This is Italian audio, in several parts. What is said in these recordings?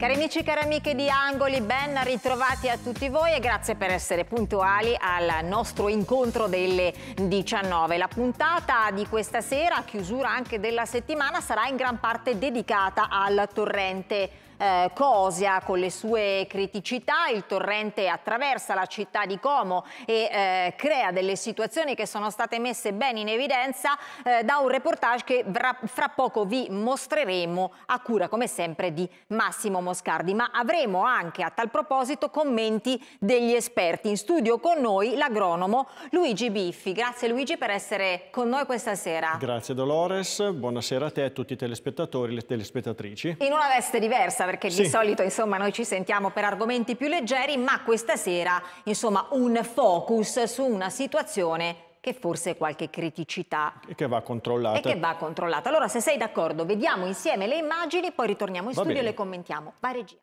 Cari amici e cari amiche di Angoli, ben ritrovati a tutti voi e grazie per essere puntuali al nostro incontro delle 19. La puntata di questa sera, chiusura anche della settimana, sarà in gran parte dedicata al torrente eh, Cosia con le sue criticità. Il torrente attraversa la città di Como e eh, crea delle situazioni che sono state messe ben in evidenza eh, da un reportage che fra poco vi mostreremo a cura come sempre di Massimo Moscardi. Ma avremo anche a tal proposito commenti degli esperti. In studio con noi l'agronomo Luigi Biffi. Grazie Luigi per essere con noi questa sera. Grazie Dolores, buonasera a te e a tutti i telespettatori e le telespettatrici. In una veste diversa perché sì. di solito insomma, noi ci sentiamo per argomenti più leggeri, ma questa sera insomma, un focus su una situazione che forse qualche criticità e che va controllata. che va controllata. Allora, se sei d'accordo, vediamo insieme le immagini, poi ritorniamo in va studio bene. e le commentiamo. va regia.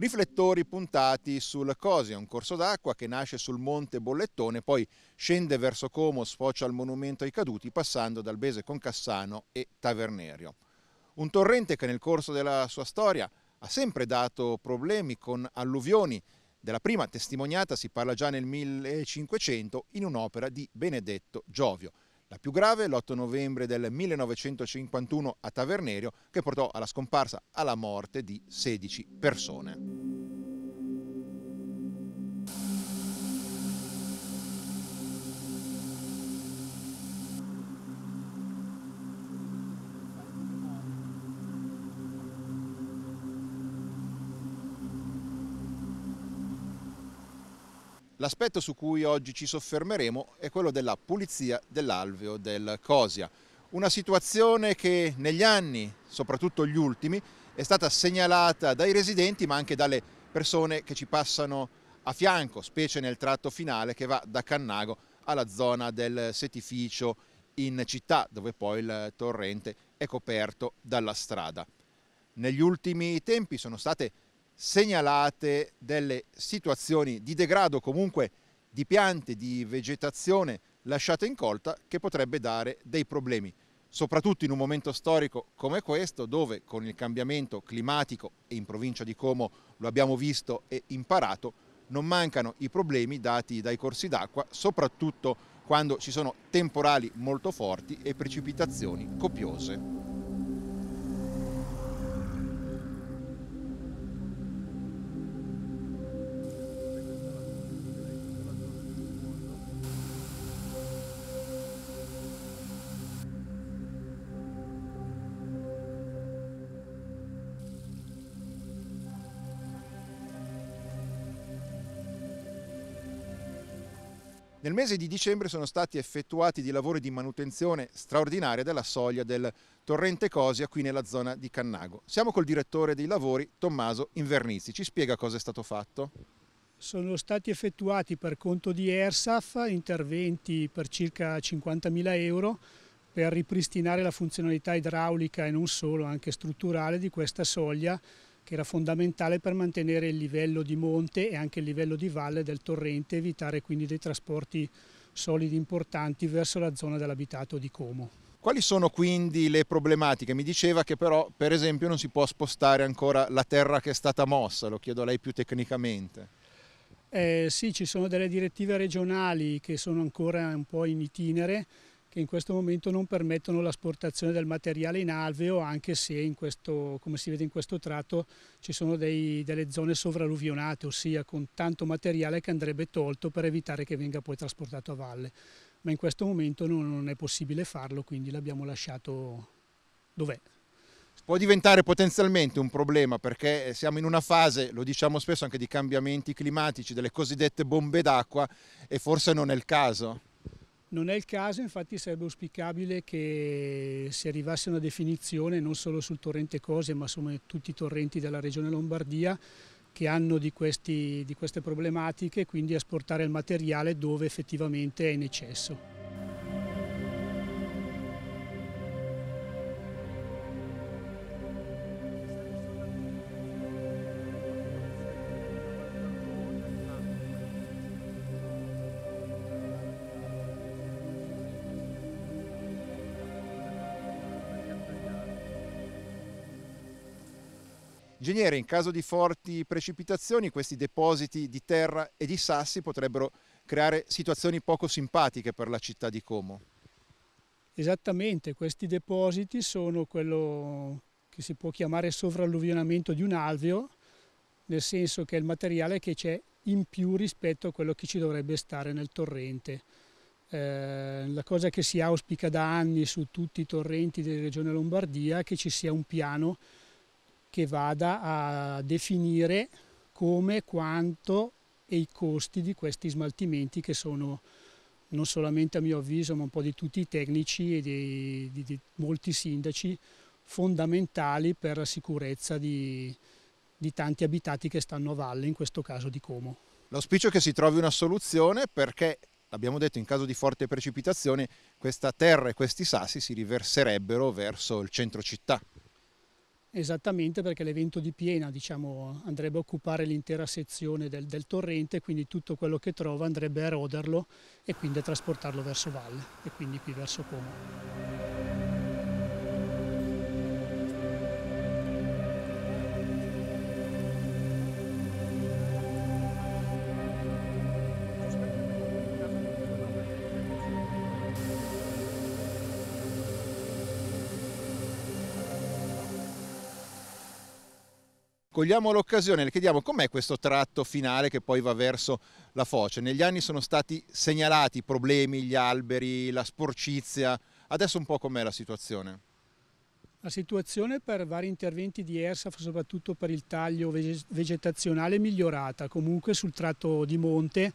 riflettori puntati sul Cosi, è un corso d'acqua che nasce sul monte Bollettone, poi scende verso Como, sfocia al monumento ai caduti, passando dal Bese con Cassano e Tavernerio. Un torrente che nel corso della sua storia ha sempre dato problemi con alluvioni, della prima testimoniata si parla già nel 1500 in un'opera di Benedetto Giovio. La più grave l'8 novembre del 1951 a Tavernerio che portò alla scomparsa, alla morte di 16 persone. L'aspetto su cui oggi ci soffermeremo è quello della pulizia dell'alveo del Cosia, una situazione che negli anni, soprattutto gli ultimi, è stata segnalata dai residenti ma anche dalle persone che ci passano a fianco, specie nel tratto finale che va da Cannago alla zona del setificio in città, dove poi il torrente è coperto dalla strada. Negli ultimi tempi sono state segnalate delle situazioni di degrado comunque di piante, di vegetazione lasciata incolta che potrebbe dare dei problemi, soprattutto in un momento storico come questo dove con il cambiamento climatico e in provincia di Como lo abbiamo visto e imparato, non mancano i problemi dati dai corsi d'acqua, soprattutto quando ci sono temporali molto forti e precipitazioni copiose. Nel mese di dicembre sono stati effettuati dei lavori di manutenzione straordinaria della soglia del torrente Cosia qui nella zona di Cannago. Siamo col direttore dei lavori Tommaso Invernizi, ci spiega cosa è stato fatto? Sono stati effettuati per conto di ERSAF interventi per circa 50.000 euro per ripristinare la funzionalità idraulica e non solo, anche strutturale di questa soglia che era fondamentale per mantenere il livello di monte e anche il livello di valle del torrente, evitare quindi dei trasporti solidi importanti verso la zona dell'abitato di Como. Quali sono quindi le problematiche? Mi diceva che però per esempio non si può spostare ancora la terra che è stata mossa, lo chiedo a lei più tecnicamente. Eh, sì, ci sono delle direttive regionali che sono ancora un po' in itinere, che in questo momento non permettono l'asportazione del materiale in alveo anche se questo, come si vede in questo tratto ci sono dei, delle zone sovralluvionate ossia con tanto materiale che andrebbe tolto per evitare che venga poi trasportato a valle ma in questo momento non, non è possibile farlo quindi l'abbiamo lasciato dov'è può diventare potenzialmente un problema perché siamo in una fase, lo diciamo spesso, anche di cambiamenti climatici, delle cosiddette bombe d'acqua e forse non è il caso. Non è il caso, infatti sarebbe auspicabile che si arrivasse a una definizione non solo sul torrente Cose ma su tutti i torrenti della regione Lombardia che hanno di, questi, di queste problematiche, quindi a esportare il materiale dove effettivamente è in eccesso. Ingegnere, in caso di forti precipitazioni questi depositi di terra e di sassi potrebbero creare situazioni poco simpatiche per la città di Como. Esattamente, questi depositi sono quello che si può chiamare sovralluvionamento di un alveo, nel senso che è il materiale che c'è in più rispetto a quello che ci dovrebbe stare nel torrente. Eh, la cosa che si auspica da anni su tutti i torrenti della regione Lombardia è che ci sia un piano che vada a definire come, quanto e i costi di questi smaltimenti che sono non solamente a mio avviso ma un po' di tutti i tecnici e di, di, di molti sindaci fondamentali per la sicurezza di, di tanti abitati che stanno a valle, in questo caso di Como. L'auspicio è che si trovi una soluzione perché l'abbiamo detto, in caso di forte precipitazione questa terra e questi sassi si riverserebbero verso il centro città. Esattamente perché l'evento di piena diciamo, andrebbe a occupare l'intera sezione del, del, torrente, quindi tutto quello che trova andrebbe a eroderlo e quindi a trasportarlo verso valle e quindi qui verso Como. Cogliamo l'occasione, le chiediamo com'è questo tratto finale che poi va verso la foce. Negli anni sono stati segnalati i problemi, gli alberi, la sporcizia, adesso un po' com'è la situazione? La situazione per vari interventi di ERSAF, soprattutto per il taglio vegetazionale, è migliorata. Comunque sul tratto di monte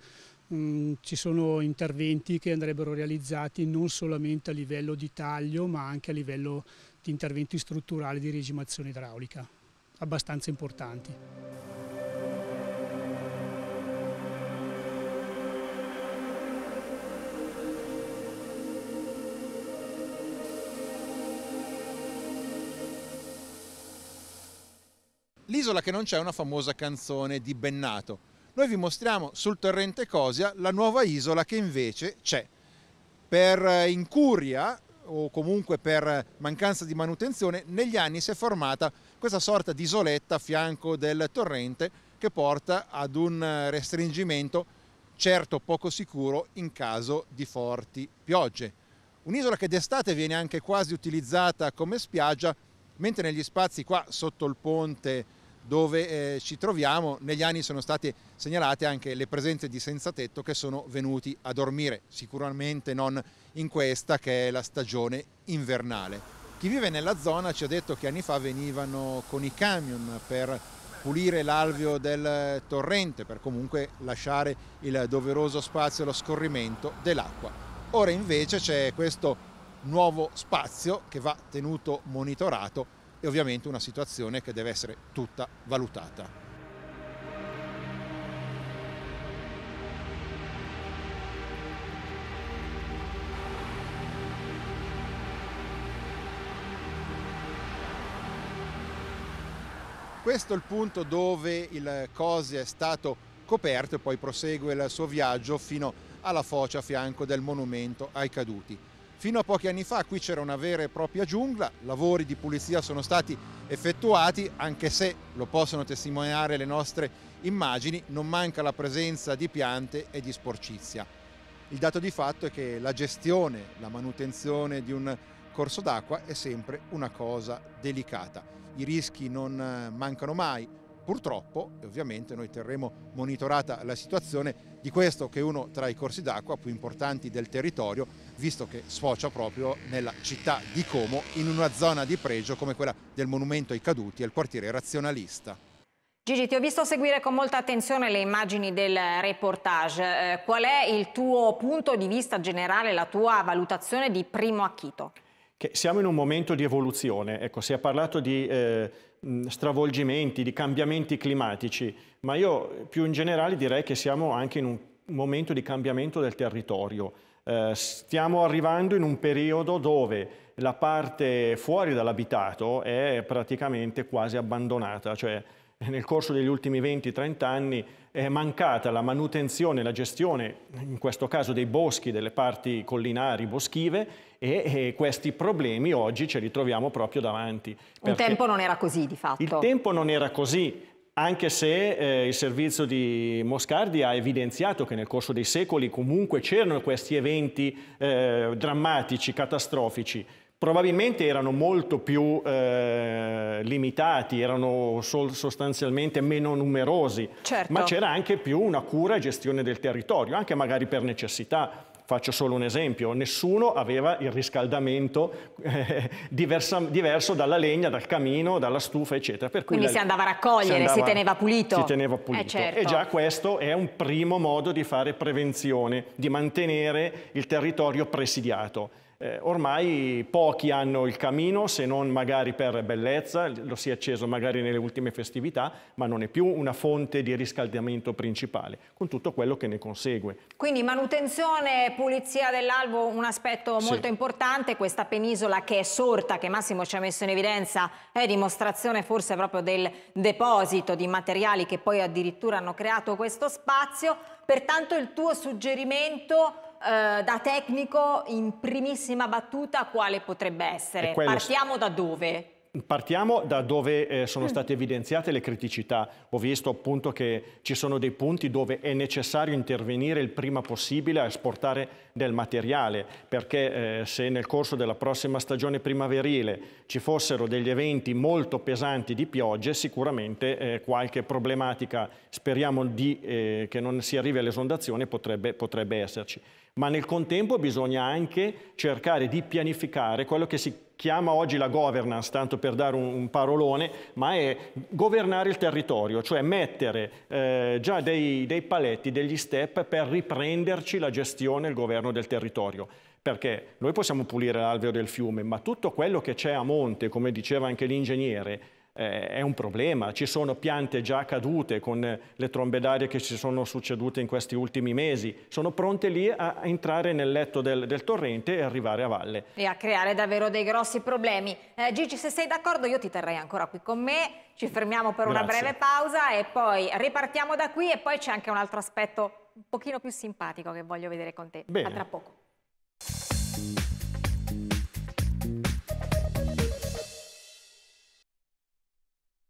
mh, mm, ci sono interventi che andrebbero realizzati non solamente a livello di taglio, ma anche a livello di interventi strutturali di regimazione idraulica abbastanza importanti. L'isola che non c'è è una famosa canzone di Bennato. Noi vi mostriamo sul torrente Cosia la nuova isola che invece c'è. Per eh, incuria o comunque per mancanza di manutenzione, negli anni si è formata questa sorta di isoletta a fianco del torrente che porta ad un eh, restringimento certo poco sicuro in caso di forti piogge. Un'isola che d'estate viene anche quasi utilizzata come spiaggia, mentre negli spazi qua sotto il ponte dove eh, ci troviamo negli anni sono state segnalate anche le presenze di senza tetto che sono venuti a dormire, sicuramente non in questa che è la stagione invernale. Chi vive nella zona ci ha detto che anni fa venivano con i camion per pulire l'alveo del torrente, per comunque lasciare il doveroso spazio allo scorrimento dell'acqua. Ora invece c'è questo nuovo spazio che va tenuto monitorato è ovviamente una situazione che deve essere tutta valutata. Questo è il punto dove il Cosi è stato coperto e poi prosegue il suo viaggio fino alla foce a fianco del monumento ai caduti. Fino a pochi anni fa qui c'era una vera e propria giungla, lavori di pulizia sono stati effettuati, anche se lo possono testimoniare le nostre immagini, non manca la presenza di piante e di sporcizia. Il dato di fatto è che la gestione, la manutenzione di un corso d'acqua è sempre una cosa delicata. I rischi non eh, mancano mai, purtroppo, ovviamente, noi terremo monitorata la situazione di questo che è uno tra i corsi d'acqua più importanti del territorio, visto che sfocia proprio nella città di Como, in una zona di pregio come quella del Monumento ai Caduti e il quartiere razionalista. Gigi, ti ho visto seguire con molta attenzione le immagini del reportage. Eh, qual è il tuo punto di vista generale, la tua valutazione di primo acchito? Che siamo in un momento di evoluzione. Ecco, si è parlato di eh, stravolgimenti, di cambiamenti climatici, ma io più in generale direi che siamo anche in un momento di cambiamento del territorio. Eh, stiamo arrivando in un periodo dove la parte fuori dall'abitato è praticamente quasi abbandonata, cioè eh, nel corso degli ultimi 20-30 anni è mancata la manutenzione, la gestione, in questo caso dei boschi, delle parti collinari, boschive, e, e questi problemi oggi ce li troviamo proprio davanti. Il tempo non era così di fatto. Il tempo non era così, anche se eh, il servizio di Moscardi ha evidenziato che nel corso dei secoli comunque c'erano questi eventi eh, drammatici, catastrofici, probabilmente erano molto più eh, limitati, erano sostanzialmente meno numerosi, certo. ma c'era anche più una cura e gestione del territorio, anche magari per necessità. Faccio solo un esempio, nessuno aveva il riscaldamento eh, diversa, diverso dalla legna, dal camino, dalla stufa, eccetera. Per cui Quindi la, si andava a raccogliere, si, andava, si teneva pulito. Si teneva pulito. Eh, certo. E già questo è un primo modo di fare prevenzione, di mantenere il territorio presidiato. Eh, ormai pochi hanno il camino, se non magari per bellezza, lo si è acceso magari nelle ultime festività, ma non è più una fonte di riscaldamento principale, con tutto quello che ne consegue. Quindi manutenzione e pulizia dell'albo, un aspetto molto sì. importante, questa penisola che è sorta, che Massimo ci ha messo in evidenza, è dimostrazione forse proprio del deposito di materiali che poi addirittura hanno creato questo spazio, pertanto il tuo suggerimento eh, da tecnico in primissima battuta quale potrebbe essere? Partiamo da dove? Partiamo da dove eh, sono mm. state evidenziate le criticità. Ho visto appunto che ci sono dei punti dove è necessario intervenire il prima possibile a esportare del materiale, perché eh, se nel corso della prossima stagione primaverile ci fossero degli eventi molto pesanti di piogge, sicuramente eh, qualche problematica, speriamo di, eh, che non si arrivi all'esondazione, potrebbe, potrebbe esserci ma nel contempo bisogna anche cercare di pianificare quello che si chiama oggi la governance, tanto per dare un, un parolone, ma è governare il territorio, cioè mettere eh, già dei, dei paletti, degli step per riprenderci la gestione e il governo del territorio perché noi possiamo pulire l'alveo del fiume, ma tutto quello che c'è a monte, come diceva anche l'ingegnere, eh, è un problema. Ci sono piante già cadute con le trombe d'aria che ci sono succedute in questi ultimi mesi. Sono pronte lì a entrare nel letto del, del torrente e arrivare a valle. E a creare davvero dei grossi problemi. Eh, Gigi, se sei d'accordo io ti terrei ancora qui con me. Ci fermiamo per Grazie. una breve pausa e poi ripartiamo da qui e poi c'è anche un altro aspetto un pochino più simpatico che voglio vedere con te. Bene. A tra poco.